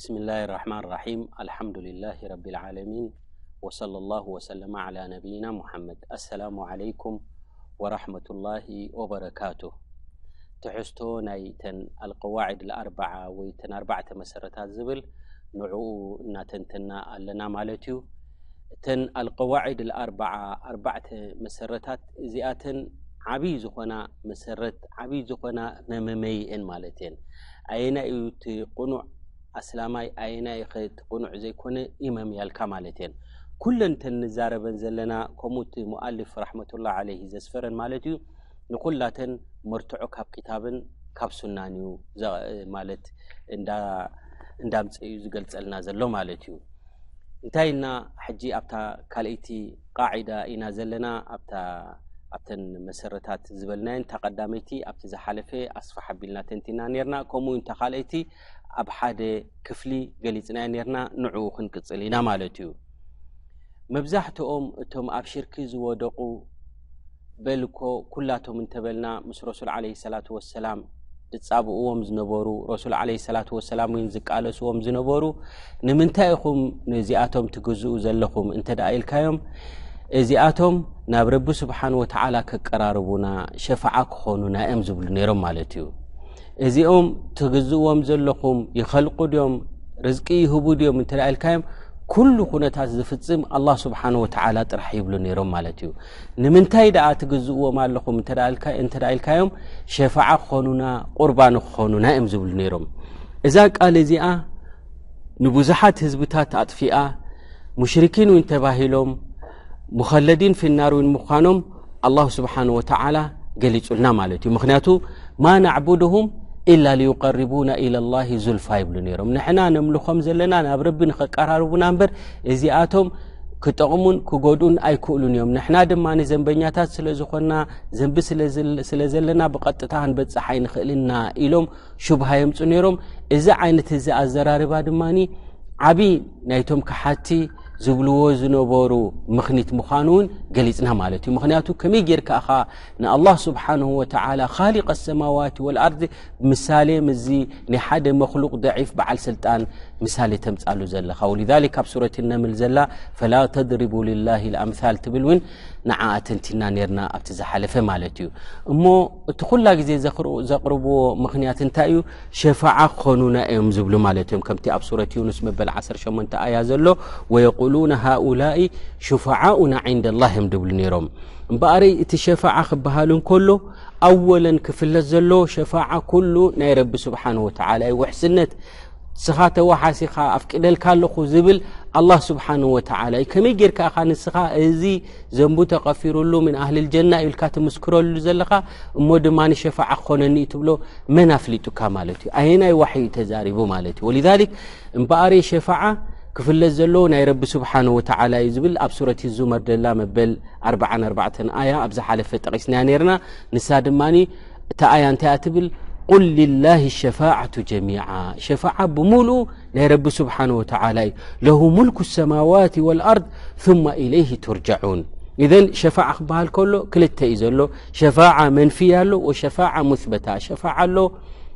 بسم الله الرحمن الرحيم الحمد لله رب العالمين وصلى الله وسلم على نبينا محمد السلام عليكم ورحمة الله وبركاته تحستو نايتن القواعد الأربعة ويتن أربعة مسرتات زبل نعو ناتنتنا لنا مالتيو تن القواعد الأربعة أربعة مسرتات زياتن عبي زخنا مسرت عبي زخنا مميئن مالتين أين يتقنع ኣስላማይ ኣየናይ ኽትቁኑዕ ዘይኮነ ኢመም ያልካ ማለት እየን ኩለን ተንዛረበን ዘለና ከምኡቲ ሙኣልፍ ራሕመትላه ዓለይህ ዘስፈረን ማለት እዩ ንኩላተን መርትዖ ካብ ኪታብን ካብ ሱናን እዩ ማለት እንዳምፀኡ ዝገልፀልና ዘሎ ማለት እዩ እንታይ ኢልና ሕጂ ኣብታ ካልአይቲ ቃዒዳ ኢና ዘለና ኣብተን መሰረታት ዝበልናየን ተቐዳመይቲ ኣብቲ ዝሓለፈ ኣስፋ ሓቢልና ተንቲና ነርና ከምኡ እንተ ካልአይቲ ኣብ ሓደ ክፍሊ ገሊፅናዮ ነርና ንዕኡ ክንቅፅል ኢና ማለት እዩ መብዛሕትኦም እቶም ኣብ ሽርኪ ዝወደቑ በልኮ ኩላቶም እንተበልና ምስ ረሱል ዓለ ሰላት ወሰላም እፃብእዎም ዝነበሩ ረሱል ዓለ ሰላት ወሰላም ወይን ዝቃለስዎም ዝነበሩ ንምንታይ ኹም ንእዚኣቶም ትግዝኡ ዘለኹም እንተደኣ ኢልካዮም እዚኣቶም ናብ ረቢ ስብሓን ወተዓላ ከቀራርቡና ሸፈዓ ክኾኑ ናኦም ዝብሉ ነይሮም ማለት እዩ እዚኦም ትግዝእዎም ዘለኹም ይኸልቁ ድዮም ርዝቂ ይህቡ ድዮም እንትረእልካዮም ኩሉ ኩነታት ዝፍፅም ኣላ ስብሓን ወተዓላ ጥራሕ ይብሉ ነይሮም ማለት እዩ ንምንታይ ደኣ ትግዝእዎም ኣለኹም እንተደኢልካዮም ሸፋዓ ክኾኑና ቁርባን ክኾኑና እዮም ዝብሉ ነይሮም እዛ ቃል እዚኣ ንብዙሓት ህዝብታት ኣጥፊኣ ሙሽርኪን እውን ተባሂሎም ሙኸለዲን ፊናር እውን ምዃኖም ኣላሁ ስብሓን ወተዓላ ገሊጹልና ማለት እዩ ምክንያቱ ማ ናዕቡድሁም إلا ليقربونا إلى الله زلفا يبل نيرم نحنا نملخهم زلنا ناب نعم، رب نقرارو نامبر إزياتهم كتغمون كغودون أي كؤلون يوم نحنا دم ماني زنبنياتات سلزخونا زنب سلزلنا بقطتان بتصحي نخلنا إلوم شبها يمتون نيرم إزا عينة إزا أزرار بعد ماني عبي نايتهم كحاتي ዝብልዎ ዝነበሩ ምኽኒት ምዃኑ እውን ገሊፅና ማለት እዩ ምክንያቱ ከመይ ጌርካ ኻ ንኣላه ስብሓንه ወተላ ካሊق ሰማዋት ወልኣርض ምሳሌ ምዚ ናይ ሓደ መክሉቕ ደዒፍ በዓል ስልጣን ምሳሌ ተምፃሉ ዘለኻ ወልذሊክ ኣብ ሱረት ነምል ዘላ ፈላ ተድርቡ ልላه ልኣምثል ትብል እውን ንዓ ተንቲና ነርና ኣብቲ ዝሓለፈ ማለት እዩ እሞ እቲ ኩላ ግዜ ዘቕርብዎ ምክንያት እንታይ እዩ ሸፋዓ ክኾኑና እዮም ዝብሉ ማለት እዮም ከምቲ ኣብ ሱረት ዩኑስ መበል 18 ኣያ ዘሎ ወየቁሉና ሃኡላኢ ሽፋዓኡና ዕንደ ላህ እዮም ድብሉ ነይሮም እምበኣረይ እቲ ሸፋዓ ክበሃል እንከሎ ኣወለን ክፍለት ዘሎ ሸፋዓ ኩሉ ናይ ረቢ ስብሓን ወተዓላ ውሕስነት ስኻ ተዋሓሲኻ ኣፍቅደልካ ኣለኹ ዝብል ኣላه ስብሓን ወተላ እዩ ከመይ ጌርካ ኢኻ ንስኻ እዚ ዘንቡ ተቐፊሩሉ ምን ኣህልልጀና ኢብልካ ትምስክረሉ ዘለኻ እሞ ድማ ሸፋዓ ክኾነኒኢ ትብሎ መን ኣፍሊጡካ ማለት እዩ ኣየናይ ዋሕዩ ተዛሪቡ ማለት እዩ ወልذሊክ እምበኣር ሸፋዓ ክፍለጥ ዘለዎ ናይ ረቢ ስብሓን ወተላ እዩ ዝብል ኣብ ሱረት ዙመር ደላ መበል 44 ኣያ ኣብዝሓለፈ ጠቂስና ነርና ንሳ ድማ እታ ኣያ እንታይ ትብል قل لله الشفاعة جميعا شفاعة بمول لي سبحانه وتعالى له ملك السماوات والأرض ثم إليه ترجعون إذن شفاعة بهال كله كل له شفاعة منفية له وشفاعة مثبتة شفاعة له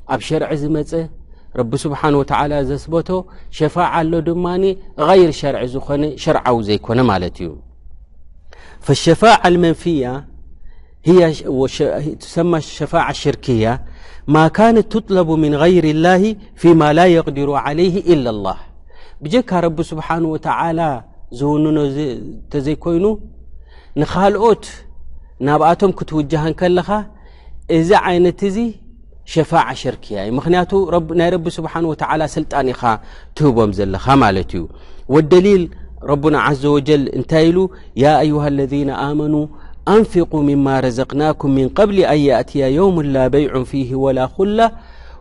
أبشر عزمة رب سبحانه وتعالى زسبته شفاعة له دماني غير شرع زخن شرع وزيكون مالتيو فالشفاعة المنفية هي تسمى الشفاعة الشركية ما كانت تطلب من غير الله فيما لا يقدر عليه إلا الله بجك رب سبحانه وتعالى زونن تزيكوينو نخال اوت نخالوت نابعتم كتوجهن كلخا إذا عين تزي شفاعة شركية مخناتو رب رب سبحانه وتعالى سلطان خا توبم زلخا مالتيو والدليل ربنا عز وجل انتايلو يا أيها الذين آمنوا أنفقوا مما رزقناكم من قبل أن يأتي يوم لا بيع فيه ولا خلة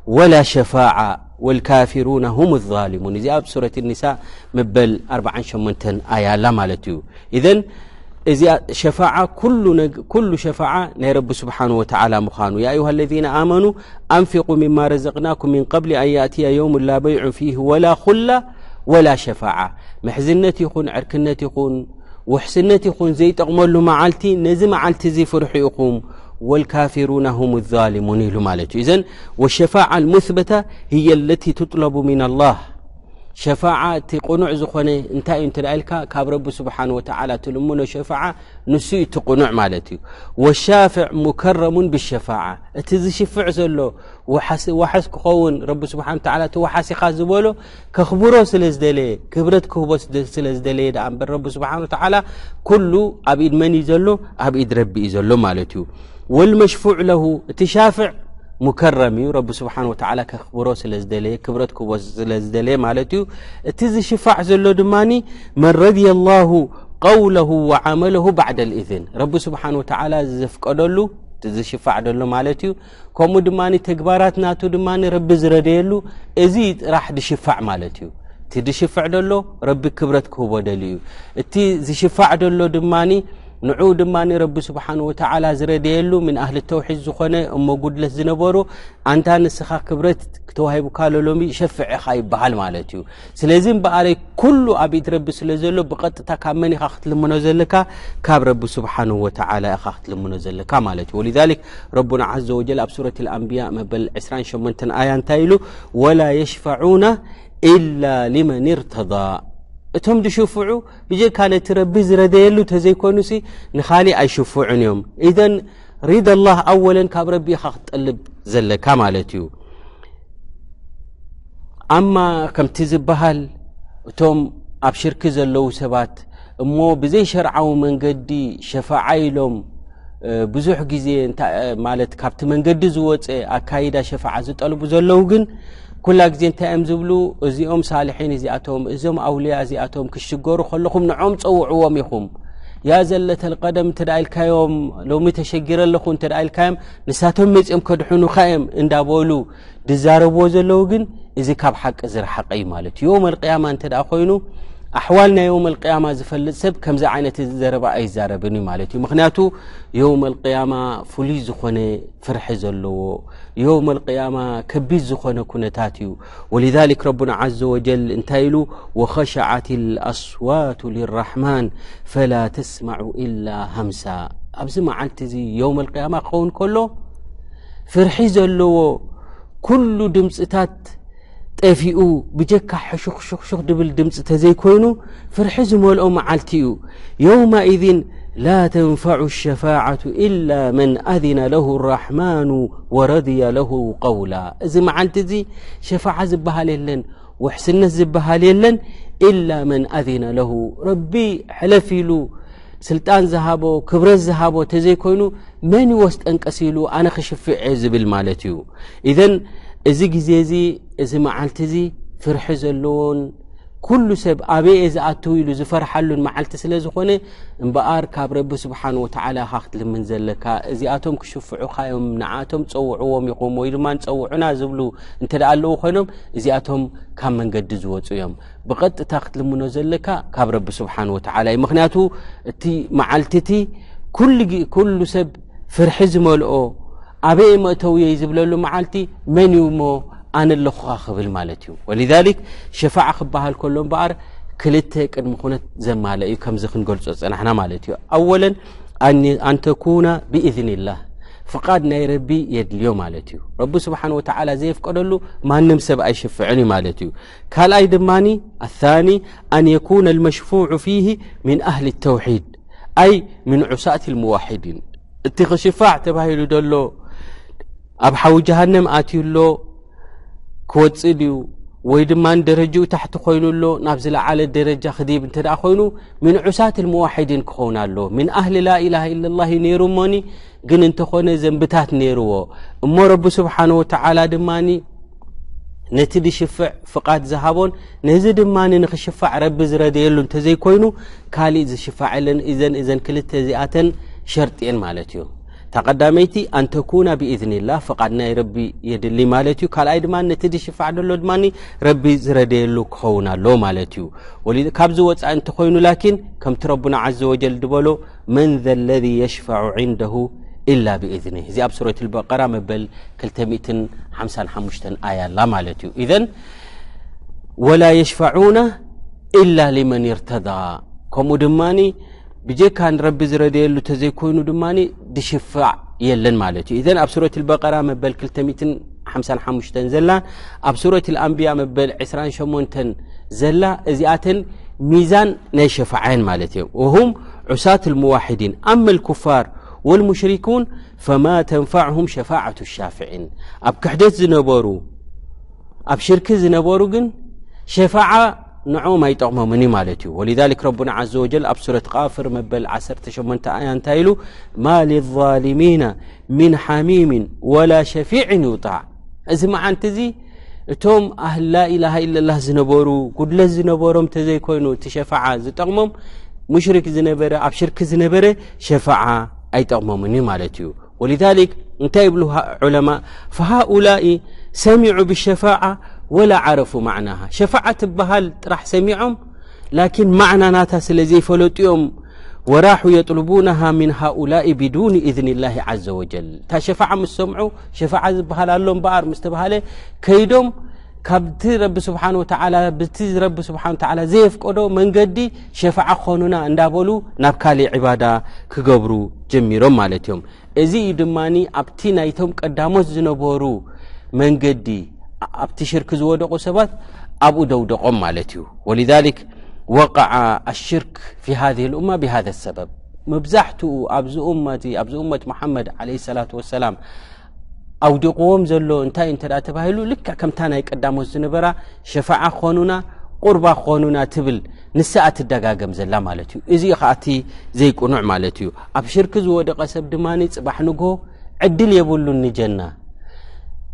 ولا شفاعة والكافرون هم الظالمون إذا أب سورة النساء مبل أربعة شمنتن آية لا مالتيو إذن إذا شفاعة كل نج... كل شفاعة نيرب سبحانه وتعالى مخانو يا أيها الذين آمنوا أنفقوا مما رزقناكم من قبل أن يأتي يوم لا بيع فيه ولا خلة ولا شفاعة محزنة يكون عركنة يكون ውሕስነት ይኹን ዘይጠቕመሉ መዓልቲ ነዚ መዓልቲ እዚ ፍርሑ ኢኹም والكافرون هم الظالمون ل والشفاعة المثبتة هي التي تطلب من الله ሸፋዓ እቲ ቁኑዕ ዝኾነ እንታይ እዩ እንተዳ ኢልካ ካብ ረቢ ስብሓን ወተዓላ ትልምኖ ሸፋዓ ንሱ ዩ እቲ ቁኑዕ ማለት እዩ ወሻፍዕ ሙከረሙን ብሸፋዓ እቲ ዝሽፍዕ ዘሎ ዋሓስ ክኸውን ረቢ ስብሓን ላ እቲ ዋሓሲኻ ዝበሎ ከኽብሮ ስለ ዝደለየ ክብረት ክህቦ ስለ ዝደለየ ዳ እምበር ረቢ ስብሓን ወተዓላ ኩሉ ኣብ ኢድ መን እዩ ዘሎ ኣብ ኢድ ረቢ እዩ ዘሎ ማለት እዩ ወልመሽፉዕ ለሁ እቲ ሻፍዕ ሙከረም እዩ ረቢ ስብሓን ወተዓላ ከክብሮ ስለ ዝደለየ ክብረት ክቦ ስለ ዝደለየ ማለት እዩ እቲ ዝሽፋዕ ዘሎ ድማኒ መን ረድየ ላሁ ቀውለሁ ወዓመለሁ ባዕደ ልእዝን ረቢ ስብሓን ወተዓላ ዘፍቀደሉ እቲ ዝሽፋዕ ደሎ ማለት እዩ ከምኡ ድማኒ ተግባራት ናቱ ድማኒ ረቢ ዝረድየሉ እዚ ጥራሕ ድሽፋዕ ማለት እዩ እቲ ድሽፍዕ ደሎ ረቢ ክብረት ክህቦ ደሊ እዩ እቲ ዝሽፋዕ ደሎ ድማኒ ንዑ ድማ ረቢ ስብሓን ወተላ ዝረድየሉ ምን ኣህሊ ተውሒድ ዝኾነ እሞ ጉድለት ዝነበሩ ኣንታ ንስኻ ክብረት ክተዋሂቡካ ለሎሚ ሸፍዐኻ ይበሃል ማለት እዩ ስለዚ እምበኣለይ ኩሉ ኣብ ኢት ረቢ ስለ ዘሎ ብቐጥታ ካብ መን ኢኻ ክትልምኖ ዘለካ ካብ ረቢ ስብሓን ወተላ ኢኻ ክትልምኖ ዘለካ ማለት እዩ ወሊዛሊክ ረቡና ዘ ወጀል ኣብ ሱረት ልኣንብያ መበል 28 ኣያ እንታይ ኢሉ ወላ የሽፈዑና ኢላ ልመን እርተض እቶም ድሽፍዑ እጀካለ እቲ ረቢ ዝረደየሉ ተዘይኮኑሲ ንኻሊእ ኣይሽፍዑን እዮም ኢዘን ሪዳ ላህ ኣወለን ካብ ረቢኻ ክትጠልብ ዘለካ ማለት እዩ ኣማ ከምቲ ዝበሃል እቶም ኣብ ሽርኪ ዘለዉ ሰባት እሞ ብዘይ ሸርዓዊ መንገዲ ሸፋዓ ኢሎም ብዙሕ ግዜ ማለት ካብቲ መንገዲ ዝወፀ ኣካይዳ ሸፋዓ ዝጠልቡ ዘለዉ ግን ኩላ ግዜ እንታይ እዮም ዝብሉ እዚኦም ሳልሒን እዚኣቶም እዞም ኣውልያ እዚኣቶም ክሽገሩ ከለኹም ንዖም ፀውዕዎም ኢኹም ያ ዘለተ ልቀደም እንተ ኢልካዮም ሎሚ ተሸጊረ ኣለኹ እንተ ኢልካዮም ንሳቶም መፅኦም ከድሕኑካ እዮም እንዳበሉ ድዛረብዎ ዘለዉ ግን እዚ ካብ ሓቂ ዝረሓቀ እዩ ማለት እዩ ዮም ልቅያማ እንተ ኮይኑ ኣሕዋል ናይ ዮም القያማ ዝፈልጥ ሰብ ከምዚ ዓይነት ዘረባ ኣይዛረብን እዩ ማለት እዩ ምክንያቱ ዮም القያማ ፍሉይ ዝኾነ ፍርሒ ዘለዎ ዮም القያማ ከቢድ ዝኾነ ኩነታት እዩ ወلذلك ረبና عዘ وጀል እንታይ ኢሉ وخሸዓት الኣስዋቱ للرحማን فላ ተስማع إላ ሃምሳ ኣብዚ መዓልቲ እዚ ዮም القያማ ክኸውን ከሎ ፍርሒ ዘለዎ ኩሉ ድምፅታት ጠፊኡ ብጀካ ሕሹኽሹኽሹኽ ድብል ድምፂ ተዘይኮይኑ ፍርሒ ዝመልኦ መዓልቲ እዩ የውማኢذን ላ ተንፋዑ ሸፋዓة ኢላ መን ኣذነ ለሁ ራሕማኑ ወረድያ ለሁ ቀውላ እዚ መዓልቲ እዚ ሸፋዓ ዝበሃል የለን ውሕስነት ዝበሃል የለን ኢላ መን ኣذነ ለሁ ረቢ ሕለፍ ኢሉ ስልጣን ዝሃቦ ክብረት ዝሃቦ ተዘይኮይኑ መን ይወስጠንቀሲሉ ኣነ ክሽፍዕ ዝብል ማለት እዩ እዚ ግዜ እዚ እዚ መዓልቲ እዚ ፍርሒ ዘለዎን ኩሉ ሰብ ኣበየ ዝኣትው ኢሉ ዝፈርሓሉን መዓልቲ ስለ ዝኾነ እምበኣር ካብ ረቢ ስብሓን ወተዓላ ኻ ክትልምን ዘለካ እዚኣቶም ክሽፍዑኻዮም ንዓቶም ፀውዕዎም ይኹም ወይ ድማ ንፀውዑና ዝብሉ እንተ ደኣ ኣለዉ ኮይኖም እዚኣቶም ካብ መንገዲ ዝወፁ እዮም ብቐጥታ ክትልምኖ ዘለካ ካብ ረቢ ስብሓን ወተዓላ እዩ ምክንያቱ እቲ መዓልቲ እቲ ኩሉ ሰብ ፍርሒ ዝመልኦ ኣበየ መእተው የ ዝብለሉ መዓልቲ መን ዩ ሞ ኣነ ኣለኹኻ ክብል ማለት እዩ ወሊذሊክ ሸፋዕ ክበሃል ከሎ እምበኣር ክልተ ቅድሚ ኩነት ዘማለ እዩ ከምዚ ክንገልፆ ፀናሕና ማለት እዩ ኣወለን ኣንተኩና ብእዝን ላህ ፍቓድ ናይ ረቢ የድልዮ ማለት እዩ ረቢ ስብሓን ወተዓላ ዘየፍቀደሉ ማንም ሰብ ኣይሽፍዕን እዩ ማለት እዩ ካልኣይ ድማኒ ኣታኒ ኣን የኩነ ልመሽፉዑ ፊህ ምን ኣህሊ ተውሒድ ኣይ ምን ዑሳእት ልሙዋሒድን እቲ ክሽፋዕ ተባሂሉ ደሎ ኣብ ሓዊ ጃሃንም ኣትዩሎ ክወፅእ ድዩ ወይ ድማ ደረጅኡ ታሕቲ ኮይኑሎ ናብ ዝለዓለ ደረጃ ክዲብ እንተ ደኣ ኮይኑ ምን ዑሳት ልመዋሒድን ክኸውን ኣሎ ምን ኣህሊ ላኢላ ኢለላ ነይሩ እሞኒ ግን እንተኾነ ዘንብታት ነይርዎ እሞ ረቢ ስብሓን ወተዓላ ድማኒ ነቲ ድሽፍዕ ፍቓድ ዝሃቦን ነዚ ድማኒ ንክሽፋዕ ረቢ ዝረድየሉ እንተዘይኮይኑ ካሊእ ዝሽፋዕ ለን እዘን እዘን ክልተ እዚኣተን ሸርጥየን ማለት እዩ እታ ቀዳመይቲ ኣንተኩና ብእዝኒ ላህ ፍቓድ ናይ ረቢ የድሊ ማለት እዩ ካልኣይ ድማ ነቲ ድሽፋዕ ደሎ ድማ ረቢ ዝረድየሉ ክኸውን ኣሎ ማለት እዩ ካብዚ ወፃኢ እንተኮይኑ ላኪን ከምቲ ረቡና ዘ ወጀል ድበሎ መን ዘ ለذ የሽፋዑ ዕንደሁ ኢላ ብእዝኒ እዚ ኣብ ሱረት በቀራ መበል 255 ኣያላ ማለት እዩ እዘን ወላ የሽፋዑና ኢላ ልመን ይርተض ከምኡ ድማኒ ብጀካ ንረቢ ዝረድየሉ ተዘይኮይኑ ድማ ድሽፋዕ የለን ማለት እዩ እዘን ኣብ ሱረት በቀራ መበል 255 ዘላን ኣብ ሱረት ኣንብያ መበል 28 ዘላ እዚኣተን ሚዛን ናይ ሸፋዓየን ማለት እዮም ወሁም ዑሳት ልሙዋሕዲን ኣመ ልኩፋር ወልሙሽሪኩን ፈማ ተንፋዕሁም ሸፋዓة ሻፍዒን ኣብ ክሕደት ዝነበሩ ኣብ ሽርክ ዝነበሩ ግን ሸፋዓ ንዑ ኣይጠቕሞምን ማለት እዩ ወذلك ረبና عዘ وጀል ኣብ ሱረት ቃፍር መበል 18 ኣያ እንታይ ኢሉ ማ للظልሚና ምን ሓሚም ወላ ሸፊዕ ይውጣዕ እዚ መዓንቲ እዚ እቶም ኣህላኢላሃ ኢለላ ዝነበሩ ጉድለት ዝነበሮም ተዘይኮይኑ እቲ ሸፋዓ ዝጠቕሞም ሙሽርክ ዝነበረ ኣብ ሽርክ ዝነበረ ሸፋዓ ኣይጠቕሞምን ማለት እዩ ወذلك እንታይ ይብሉ ዑለማ فሃؤላء ሰሚዑ ብሸፋع ولا عرفوا معناها شفعة تبሃል ጥራሕ ሰሚዖም لكن معنى ናታ ስለ ዘይፈለጥኦም وراحوا يطلبونها من هؤلاء بدون إذن الله عز وجل ታ شفع ምስ ሰምዑ شفع ዝበሃል ኣሎም በኣር ምስ ተባሃለ ከይዶም ካብቲ ረቢ ስብሓን ወተላ ብቲ ረቢ ስብሓን ወተላ ዘየፍቀዶ መንገዲ ሸፈዓ ክኾኑና እንዳበሉ ናብ ካሊእ ዕባዳ ክገብሩ ጀሚሮም ማለት እዮም እዚ እዩ ድማኒ ኣብቲ ናይቶም ቀዳሞት ዝነበሩ መንገዲ ኣብቲ ሽርክ ዝወደቑ ሰባት ኣብኡ ደውደቆም ማለት እዩ ወሊذሊክ ወقع ኣሽርክ ፊ ሃذه ልእማ ብሃذ ሰበብ መብዛሕትኡ ኣብዚ ኣብዚ እመት መሓመድ ለ ሰላة ወሰላም ኣውዲቕዎም ዘሎ እንታይ እንተ ተባሂሉ ልክዕ ከምታ ናይ ቀዳሞት ዝነበራ ሸፋዓ ክኾኑና ቁርባ ክኾኑና ትብል ንስኣ ትደጋገም ዘላ ማለት እዩ እዚ ከዓ እቲ ዘይቁኑዕ ማለት እዩ ኣብ ሽርክ ዝወደቐ ሰብ ድማ ፅባሕ ንግሆ ዕድል የብሉን ንጀና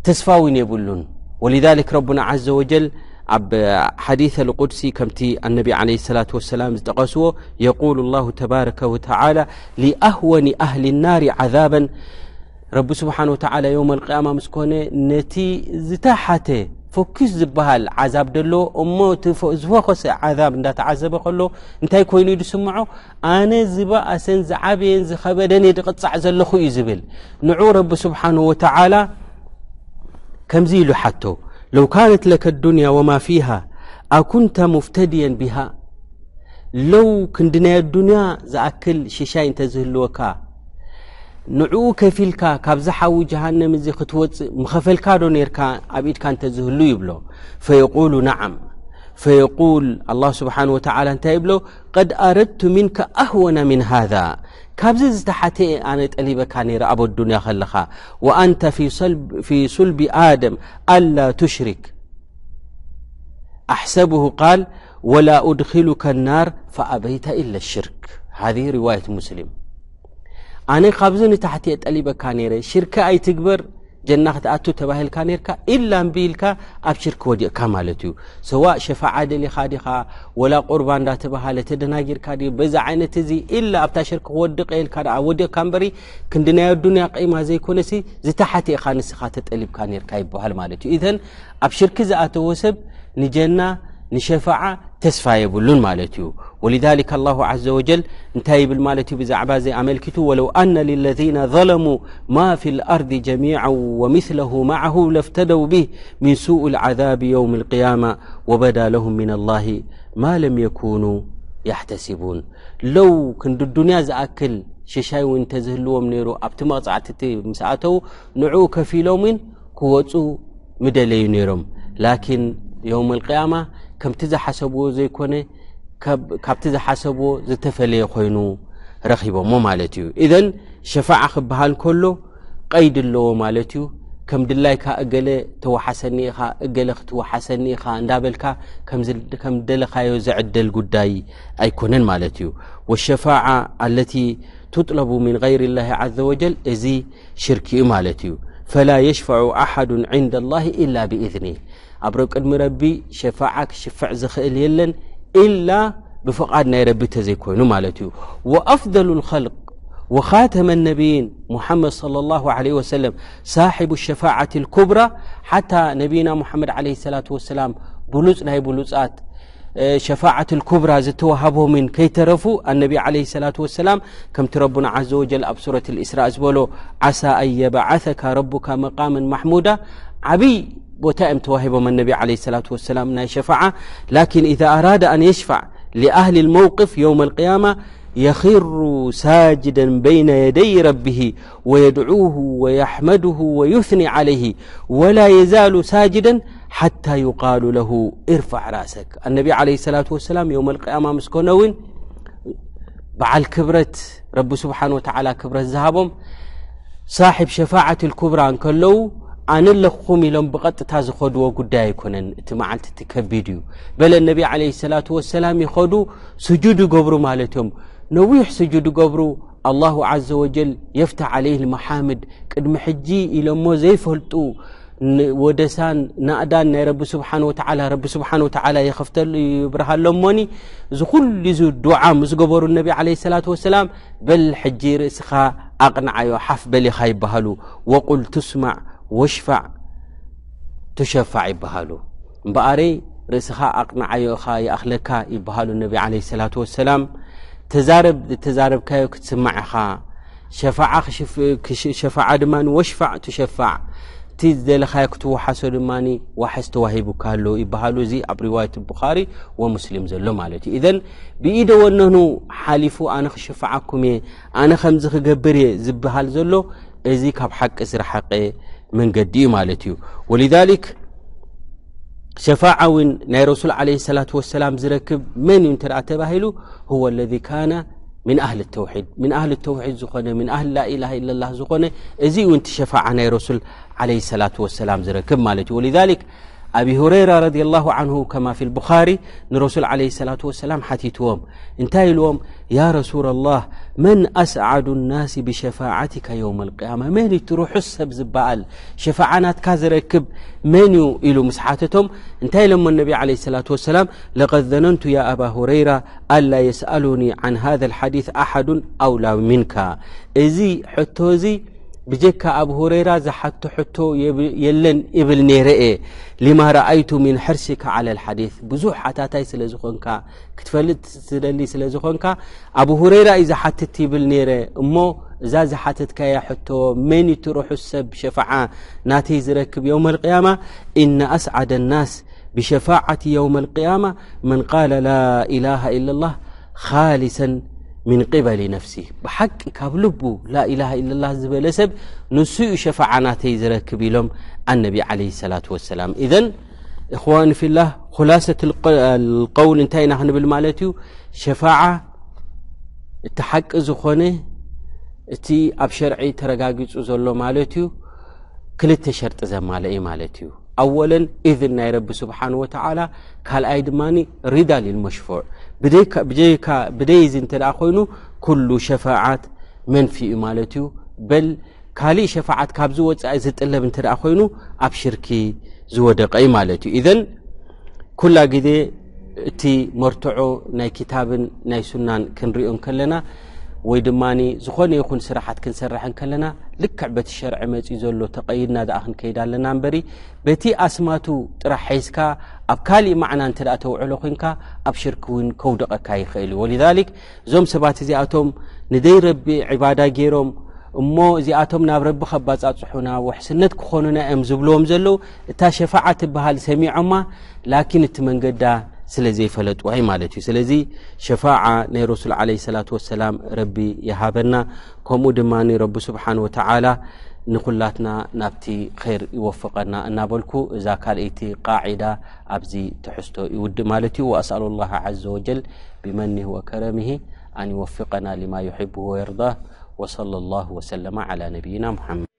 ተስፋ እውን የብሉን ولذلك ربنا عز وجل عب حديث القدسي كمتي النبي عليه الصلاة والسلام ازدقسوه يقول الله تبارك وتعالى لأهون أهل النار عذابا رب سبحانه وتعالى يوم القيامة مسكونه نتي زتاحته فكز بهال عذاب دلو أموت تفو عذاب دات عذاب خلو انتاي كوينو يسمعو أنا زبا أسن زعابين زخبدني دقت زلو خوي زبل نعو رب سبحانه وتعالى كم كمزي لحتو لو كانت لك الدنيا وما فيها أكنت مفتديا بها لو كندنا الدنيا زأكل ششاي تزهل وكا نعوك كابزحا كابزحو من زي خطوات مخفل كادو نيركا عبيد كان تزهلو يبلو فيقول نعم فيقول الله سبحانه وتعالى انت يبلو قد أردت منك أهون من هذا ካብዚ ዝተሓተየ ኣነ ጠሊበካ ነይረ ኣብ ኣዱንያ ከለኻ ወኣንተ ፊ ሱልቢ ኣደም ኣላ ትሽሪክ ኣሕሰብሁ ቃል ወላ أድኪሉከ ናር ፈኣበይታ ኢለ ሽርክ ሃذ ርዋየት ሙስሊም ኣነ ካብዚ ንታሕትየ ጠሊበካ ነይረ ሽርካ ኣይትግበር ጀና ክትኣቱ ተባሂልካ ነርካ ኢላ ንቢኢልካ ኣብ ሽርክ ወዲቕካ ማለት እዩ ሰዋ ሸፋዓ ደሊኻ ዲኻ ወላ ቁርባ እንዳተባሃለ ተደናጊርካ ዲ በዛ ዓይነት እዚ ኢላ ኣብታ ሽርክ ክወድቀ ኢልካ ወዲቕካ እንበሪ ክንዲናይ ኣዱንያ ቂማ ዘይኮነሲ ዝተሓቲእኻ ንስኻ ተጠሊብካ ነርካ ይበሃል ማለት እዩ እዘን ኣብ ሽርክ ዝኣተወ ሰብ ንጀና نشفع ተስፋ يبلون ማለት ولذلك الله عز وجل نت يبل مالت بزعبا زي أملكت ولو أن للذين ظلموا ما في الأرض جميعا ومثله معه لافتدوا به من سوء العذاب يوم القيامة وبدا لهم من الله ما لم يكونوا يحتسبون لو كنت الدنيا زأكل ششاي وانت زهلوم نيرو أبتمغ زعتت نعوك في كفيلوم كوتو مدلي نيرم لكن يوم القيامة كم تزا حسبو زي كوني كب كب تزا حسبو زي تفلي خوينو رخيبو مو مالتيو إذن شفاعة خبهان كله قيد اللو مالتيو كم دلاي كا أقل تو حسني خا أقل تو حسني خا ندابل كا كم زل كم دل خايو زعد القداي أي كونن مالتيو والشفاعة التي تطلب من غير الله عز وجل إزي شركي مالتيو فلا يشفع أحد عند الله إلا بإذنه ኣብ ቅድሚ ረቢ ሸፋዓ ክሽፍዕ ዝኽእል የለን ኢላ ብፍቓድ ናይ ረቢ እተዘይኮይኑ ማለት እዩ ወኣፍضሉ وخاتم النبيين محمد صلى الله عليه وسلم صاحب الشفاعة الكبرى حتى نبينا محمد عليه الصلاة والسلام بلوፅ ናይ بلوፃት شفاعة الكبرى زتوهبه من كي كيترفو النبي عليه الصلاة والسلام كم تربنا عز وجل أبصرة الإسراء زبلو عسى أن يبعثك ربك مقاما محمودا عبي بوتائم تواهب من النبي عليه الصلاة والسلام ناي شفاعة لكن إذا أراد أن يشفع لأهل الموقف يوم القيامة يخر ساجدا بين يدي ربه ويدعوه ويحمده ويثني عليه ولا يزال ساجدا حتى يقال له ارفع راسك النبي عليه الصلاة والسلام يوم القيامة مسكونوين بعل كبرت رب سبحانه وتعالى كبرت ذهبهم صاحب شفاعة الكبرى انكلو ኣነ ለኹም ኢሎም ብቐጥታ ዝኸድዎ ጉዳይ ኣይኮነን እቲ መዓልቲ እቲ ከቢድ እዩ በለ ነቢ ዓለ ሰላት ወሰላም ይኸዱ ስጁድ ይገብሩ ማለት እዮም ነዊሕ ስጁድ ይገብሩ ኣላሁ ዘ ወጀል የፍታ ዓለይህ ልመሓምድ ቅድሚ ሕጂ ኢሎሞ ዘይፈልጡ ወደሳን ናእዳን ናይ ረቢ ስብሓን ወተላ ረቢ ስብሓን ወተላ ይኸፍተሉ ይብርሃሎሞኒ እዚ ኩሉ ዚ ድዓ ምስ ገበሩ ነቢ ዓለ ሰላት ወሰላም በል ሕጂ ርእስኻ ኣቕንዓዮ ሓፍ በሊኻ ይበሃሉ ወቁል ትስማዕ ወሽፋዕ ተሸፋዕ ይበሃሉ እምበኣሪ ርእስኻ ኣቕንዓዮኻ ይኣኽለካ ይበሃሉ ነቢ ዓለ ሰላት ወሰላም ተዛረብ ተዛረብካዮ ክትስማዕ ኢኻ ሸፋዓ ድማ ወሽፋዕ ትሸፋዕ እቲ ዝደለኻዮ ክትወሓሶ ድማ ዋሕስ ተዋሂቡካ ኣሎ ይበሃሉ እዚ ኣብ ሪዋየት ብኻሪ ወሙስሊም ዘሎ ማለት እዩ እዘን ብኢደ ወነኑ ሓሊፉ ኣነ ክሽፋዓኩም እየ ኣነ ከምዚ ክገብር እየ ዝበሃል ዘሎ እዚ ካብ ሓቂ ዝረሓቀ መንገዲ እዩ ማለት እዩ ወልذሊክ ሸፋع ውን ናይ ረሱል عለه الصላة وሰላም ዝረክብ መን እዩ እንተ ተባሂሉ هو اለذ ካነ ምን ኣህሊ ተውሒድ ምን ኣህሊ ተውሒድ ዝኾነ ምን ኣህሊ ላኢላሃ ኢለ ላ ዝኾነ እዚ እውንቲ ሸፋዓ ናይ ረሱል عለه الصላة وሰላም ዝረክብ ማለት እዩ ወልذሊክ ኣብ ሁረይራ ረዲ ላሁ ዓንሁ ከማ ፊ ልቡኻሪ ንረሱል عለ ሰላة ወሰላም ሓቲትዎም እንታይ ኢልዎም ያ ረሱላ ላህ من أسعد الناس بشفاعتك يوم القيامة من تروح السب زبال شفاعنات كاز ركب من يلو مسحاتتهم انتهي لما النبي عليه الصلاة والسلام لقد ذننت يا أبا هريرة ألا يسألني عن هذا الحديث أحد أولى منك إزي حتوزي بجك أبو هريرة زحت حتو يلن إبل نيرئ لما رأيت من حرصك على الحديث حتى حتاتاي سلزخونك كتفلت سللي سلزخونك أبو هريرة إذا حتت يبل نيرئ أمو زاز زحتتك يا حتو من تروح السب شفعة ناتي زركب يوم القيامة إن أسعد الناس بشفاعة يوم القيامة من قال لا إله إلا الله خالصا من قبل نفسي بحق كب لب لا إله إلا الله زبل سب نسي شفعناتي زركب لم النبي عليه الصلاة والسلام إذن إخوان في الله خلاصة القول انتهينا نبل مالت شفاعة تحق زخونة تي ኣብ ሸርዒ ተረጋጊፁ تزولو ማለት እዩ ክልተ ሸርጢ ዘማለአ ማለት أولا إذن يا ናይ سبحانه وتعالى ወተዓላ ካልኣይ ድማኒ للمشفوع ብደይዚ እንተ ኮይኑ ኩሉ ሸፋዓት መንፊ እዩ ማለት እዩ በል ካሊእ ሸፋዓት ካብ ዝወፃኢ ዝጥለብ እንተ ኮይኑ ኣብ ሽርኪ ዝወደቀ እዩ ማለት እዩ እዘን ኩላ ግዜ እቲ መርትዖ ናይ ክታብን ናይ ሱናን ክንሪኦም ከለና ወይ ድማ ዝኾነ ይኹን ስራሓት ክንሰርሐን ከለና ልክዕ በቲ ሸርዒ መፅኡ ዘሎ ተቀይድና ድኣ ክንከይድ ኣለና እንበሪ በቲ ኣስማቱ ጥራሕ ሒዝካ ኣብ ካሊእ ማዕና እንተ ደኣ ተውዕሎ ኮንካ ኣብ ሽርክ እውን ከውደቐካ ይኽእል እዩ ወልذሊክ እዞም ሰባት እዚኣቶም ንደይ ረቢ ዕባዳ ገይሮም እሞ እዚኣቶም ናብ ረቢ ከባፃፅሑና ውሕስነት ክኾኑና እዮም ዝብልዎም ዘለዉ እታ ሸፋዓ ትበሃል ሰሚዖማ ላኪን እቲ መንገዳ ስለ ዘይፈለጥዋይ ማለት እዩ ስለዚ ሸፋع ናይ ረሱል عለه ሰላة ወሰላም ረቢ ይሃበና ከምኡ ድማ ረቢ ስብሓን ወተላ ንኩላትና ናብቲ ር ይወፍቀና እናበልኩ እዛ ካልአይቲ ቃዒዳ ኣብዚ ተሕዝቶ ይውድ ማለት እዩ وኣስأሉ الላه عዘ ወጀል ብመኒ ወከረምሂ ኣን ይወፍቀና لማ يሕብه ወየርضህ وصلى الله وسلم على نبينا محمد